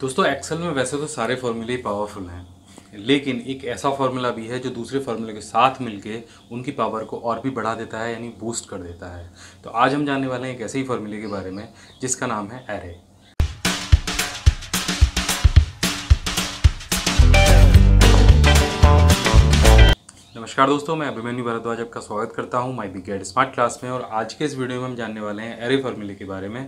दोस्तों एक्सेल में वैसे तो सारे फॉर्मूले ही पावरफुल हैं लेकिन एक ऐसा फार्मूला भी है जो दूसरे फार्मूले के साथ मिलके उनकी पावर को और भी बढ़ा देता है यानी बूस्ट कर देता है तो आज हम जानने वाले हैं एक ऐसे ही फार्मूले के बारे में जिसका नाम है एरे नमस्कार दोस्तों मैं अभिमन्यु भारद्वाज आपका स्वागत करता हूं माई बी गेड स्मार्ट क्लास में और आज के इस वीडियो में हम जानने वाले हैं एरे फार्मूले के बारे में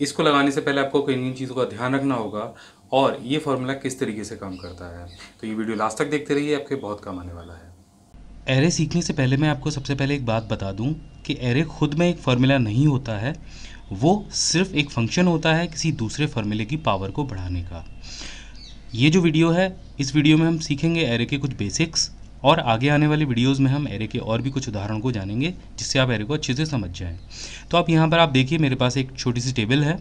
इसको लगाने से पहले आपको किन किन चीज़ों का ध्यान रखना होगा और ये फार्मूला किस तरीके से काम करता है तो ये वीडियो लास्ट तक देखते रहिए आपके बहुत काम आने वाला है एरे सीखने से पहले मैं आपको सबसे पहले एक बात बता दूं कि एरे खुद में एक फार्मूला नहीं होता है वो सिर्फ एक फंक्शन होता है किसी दूसरे फार्मूले की पावर को बढ़ाने का ये जो वीडियो है इस वीडियो में हम सीखेंगे एरे के कुछ बेसिक्स और आगे आने वाली वीडियोज़ में हम एरे के और भी कुछ उदाहरण को जानेंगे जिससे आप एरे को अच्छे से समझ जाएँ तो आप यहाँ पर आप देखिए मेरे पास एक छोटी सी टेबल है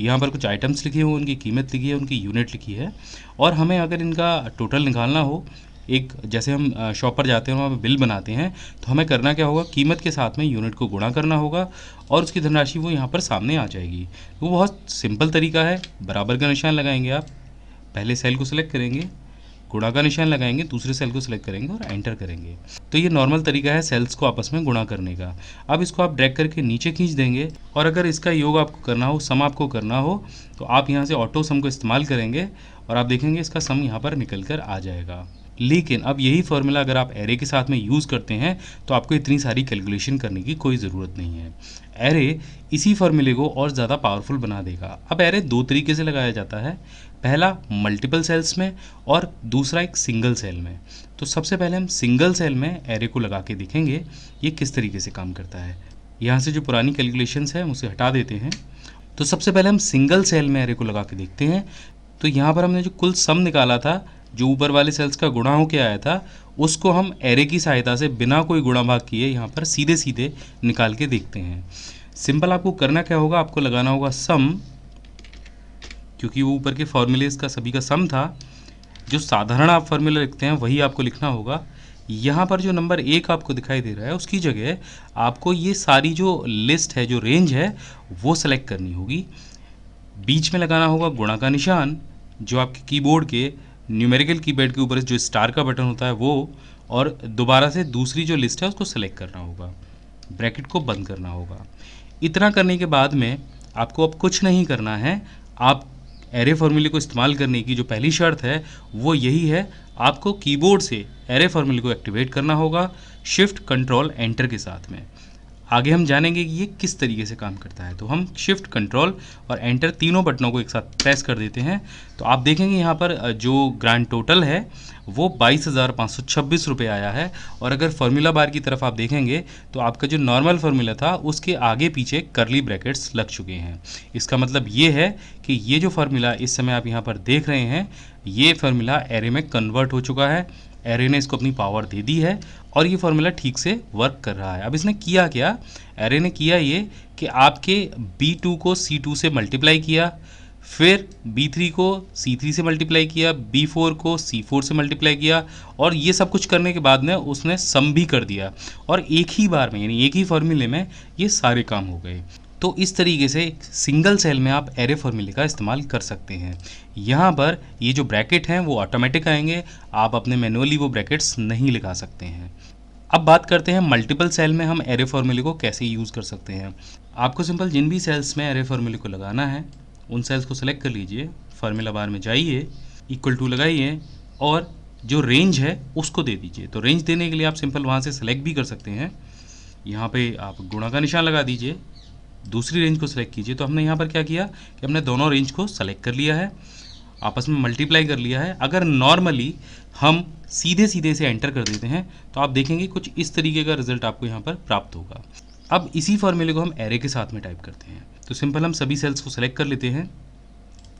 यहाँ पर कुछ आइटम्स लिखे हुए उनकी कीमत लिखी है उनकी यूनिट लिखी है और हमें अगर इनका टोटल निकालना हो एक जैसे हम शॉप पर जाते हैं वहाँ पर बिल बनाते हैं तो हमें करना क्या होगा कीमत के साथ में यूनिट को गुणा करना होगा और उसकी धनराशि वो यहाँ पर सामने आ जाएगी तो वो बहुत सिंपल तरीका है बराबर का निशान लगाएंगे आप पहले सेल को सिलेक्ट करेंगे गुणा का निशान लगाएंगे दूसरे सेल को सिलेक्ट करेंगे और एंटर करेंगे तो ये नॉर्मल तरीका है सेल्स को आपस में गुणा करने का अब इसको आप ड्रैग करके नीचे खींच देंगे और अगर इसका योग आपको करना हो सम आपको करना हो तो आप यहाँ से ऑटो सम को इस्तेमाल करेंगे और आप देखेंगे इसका सम यहाँ पर निकल कर आ जाएगा लेकिन अब यही फॉर्मूला अगर आप एरे के साथ में यूज़ करते हैं तो आपको इतनी सारी कैलकुलेशन करने की कोई ज़रूरत नहीं है एरे इसी फॉर्मूले को और ज़्यादा पावरफुल बना देगा अब एरे दो तरीके से लगाया जाता है पहला मल्टीपल सेल्स में और दूसरा एक सिंगल सेल में तो सबसे पहले हम सिंगल सेल में एरे को लगा के देखेंगे ये किस तरीके से काम करता है यहाँ से जो पुरानी कैलकुलेशंस है उसे हटा देते हैं तो सबसे पहले हम सिंगल सेल में एरे को लगा के देखते हैं तो यहाँ पर हमने जो कुल सम निकाला था जो ऊपर वाले सेल्स का गुणा होके आया था उसको हम एरे की सहायता से बिना कोई गुणा भाग किए यहाँ पर सीधे सीधे निकाल के देखते हैं सिंपल आपको करना क्या होगा आपको लगाना होगा सम क्योंकि वो ऊपर के फॉर्मूले का सभी का सम था जो साधारण आप फॉर्मूला लिखते हैं वही आपको लिखना होगा यहाँ पर जो नंबर एक आपको दिखाई दे रहा है उसकी जगह आपको ये सारी जो लिस्ट है जो रेंज है वो सेलेक्ट करनी होगी बीच में लगाना होगा गुणा का निशान जो आपके कीबोर्ड के न्यूमेरिकल कीपैड के ऊपर जो स्टार का बटन होता है वो और दोबारा से दूसरी जो लिस्ट है उसको सेलेक्ट करना होगा ब्रैकेट को बंद करना होगा इतना करने के बाद में आपको अब कुछ नहीं करना है आप एरे फॉर्मूले को इस्तेमाल करने की जो पहली शर्त है वो यही है आपको कीबोर्ड से एरे फॉर्मूले को एक्टिवेट करना होगा शिफ्ट कंट्रोल एंटर के साथ में आगे हम जानेंगे कि ये किस तरीके से काम करता है तो हम शिफ्ट कंट्रोल और एंटर तीनों बटनों को एक साथ प्रेस कर देते हैं तो आप देखेंगे यहाँ पर जो ग्रांड टोटल है वो बाईस हज़ार पाँच सौ छब्बीस रुपये आया है और अगर फार्मूला बार की तरफ आप देखेंगे तो आपका जो नॉर्मल फार्मूला था उसके आगे पीछे करली ब्रैकेट्स लग चुके हैं इसका मतलब ये है कि ये जो फार्मूला इस समय आप यहाँ पर देख रहे हैं ये फार्मूला एरे में कन्वर्ट हो चुका है एरे ने इसको अपनी पावर दे दी है और ये फॉर्मूला ठीक से वर्क कर रहा है अब इसने किया क्या एरे ने किया ये कि आपके बी टू को सी टू से मल्टीप्लाई किया फिर B3 को C3 से मल्टीप्लाई किया B4 को C4 से मल्टीप्लाई किया और ये सब कुछ करने के बाद में उसने सम भी कर दिया और एक ही बार में यानी एक ही फॉर्मूले में ये सारे काम हो गए तो इस तरीके से सिंगल सेल में आप एरे फॉर्मूले का इस्तेमाल कर सकते हैं यहाँ पर ये जो ब्रैकेट हैं वो ऑटोमेटिक आएंगे आप अपने मैनुअली वो ब्रैकेट्स नहीं लगा सकते हैं अब बात करते हैं मल्टीपल सेल में हम एरे फॉर्मूले को कैसे यूज़ कर सकते हैं आपको सिंपल जिन भी सेल्स में एरे फॉर्मूले को लगाना है उन सेल्स को सेलेक्ट कर लीजिए फार्मूला बार में जाइए इक्वल टू लगाइए और जो रेंज है उसको दे दीजिए तो रेंज देने के लिए आप सिंपल वहाँ से सेलेक्ट भी कर सकते हैं यहाँ पे आप गुणा का निशान लगा दीजिए दूसरी रेंज को सेलेक्ट कीजिए तो हमने यहाँ पर क्या किया कि हमने दोनों रेंज को सेलेक्ट कर लिया है आपस में मल्टीप्लाई कर लिया है अगर नॉर्मली हम सीधे सीधे से एंटर कर देते हैं तो आप देखेंगे कुछ इस तरीके का रिजल्ट आपको यहाँ पर प्राप्त होगा अब इसी फार्मूले को हम एरे के साथ में टाइप करते हैं तो सिंपल हम सभी सेल्स को सेलेक्ट कर लेते हैं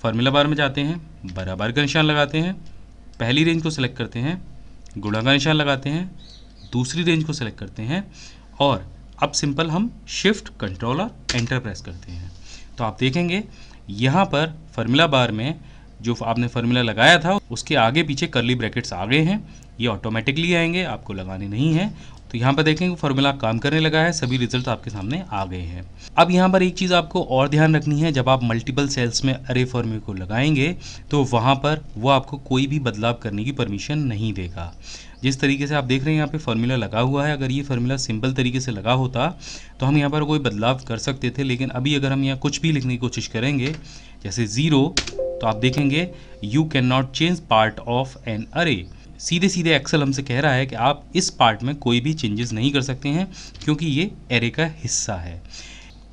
फार्मूला बार में जाते हैं बराबर का निशान लगाते हैं पहली रेंज को सेलेक्ट करते हैं गुणा का निशान लगाते हैं दूसरी रेंज को सेलेक्ट करते हैं और अब सिंपल हम शिफ्ट कंट्रोल और एंटर प्रेस करते हैं तो आप देखेंगे यहाँ पर फर्मूला बार में जो आपने फार्मूला लगाया था उसके आगे पीछे करली ब्रैकेट्स आ गए हैं ये ऑटोमेटिकली आएंगे आपको लगाने नहीं है तो यहाँ पर देखेंगे फॉर्मूला काम करने लगा है सभी रिजल्ट आपके सामने आ गए हैं अब यहाँ पर एक चीज़ आपको और ध्यान रखनी है जब आप मल्टीपल सेल्स में अरे फॉर्मूले को लगाएंगे तो वहाँ पर वो आपको कोई भी बदलाव करने की परमिशन नहीं देगा जिस तरीके से आप देख रहे हैं यहाँ पे फार्मूला लगा हुआ है अगर ये फार्मूला सिंपल तरीके से लगा होता तो हम यहाँ पर कोई बदलाव कर सकते थे लेकिन अभी अगर हम यहाँ कुछ भी लिखने की कोशिश करेंगे जैसे ज़ीरो तो आप देखेंगे you can not change part of an array सीधे सीधे एक्सेल हमसे कह रहा है कि आप इस पार्ट में कोई भी चेंजेस नहीं कर सकते हैं क्योंकि ये एरे का हिस्सा है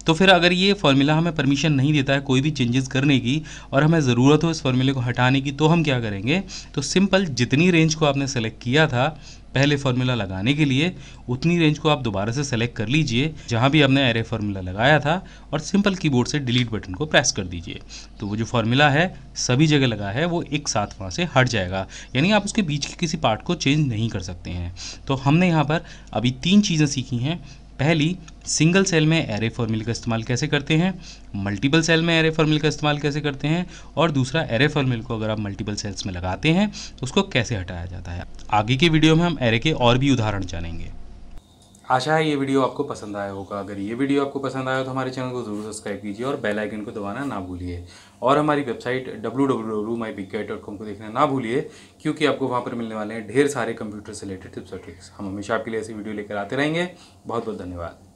तो फिर अगर ये फॉर्मूला हमें परमिशन नहीं देता है कोई भी चेंजेस करने की और हमें ज़रूरत हो इस फॉर्मूले को हटाने की तो हम क्या करेंगे तो सिंपल जितनी रेंज को आपने सेलेक्ट किया था पहले फार्मूला लगाने के लिए उतनी रेंज को आप दोबारा से सेलेक्ट कर लीजिए जहाँ भी आपने एरे फार्मूला लगाया था और सिंपल कीबोर्ड से डिलीट बटन को प्रेस कर दीजिए तो वो जो फार्मूला है सभी जगह लगा है वो एक साथ वहाँ से हट जाएगा यानी आप उसके बीच के किसी पार्ट को चेंज नहीं कर सकते हैं तो हमने यहाँ पर अभी तीन चीज़ें सीखी हैं पहली सिंगल सेल में एरे फॉर्मूले का इस्तेमाल कैसे करते हैं मल्टीपल सेल में एरे फॉर्मूले का इस्तेमाल कैसे करते हैं और दूसरा एरे फॉर्मूले को अगर आप मल्टीपल सेल्स में लगाते हैं उसको कैसे हटाया जाता है आगे के वीडियो में हम एरे के और भी उदाहरण जानेंगे आशा है ये वीडियो आपको पसंद आया होगा अगर ये वीडियो आपको पसंद आया तो हमारे चैनल को जरूर सब्सक्राइब कीजिए और बेल आइकन को दबाना ना भूलिए और हमारी वेबसाइट कॉम को देखना ना भूलिए क्योंकि आपको वहाँ पर मिलने वाले हैं ढेर सारे कंप्यूटर से रिलेटेड टिप्स और ट्रिक्स हम हमेशा आपके लिए ऐसी वीडियो लेकर आते रहेंगे बहुत बहुत धन्यवाद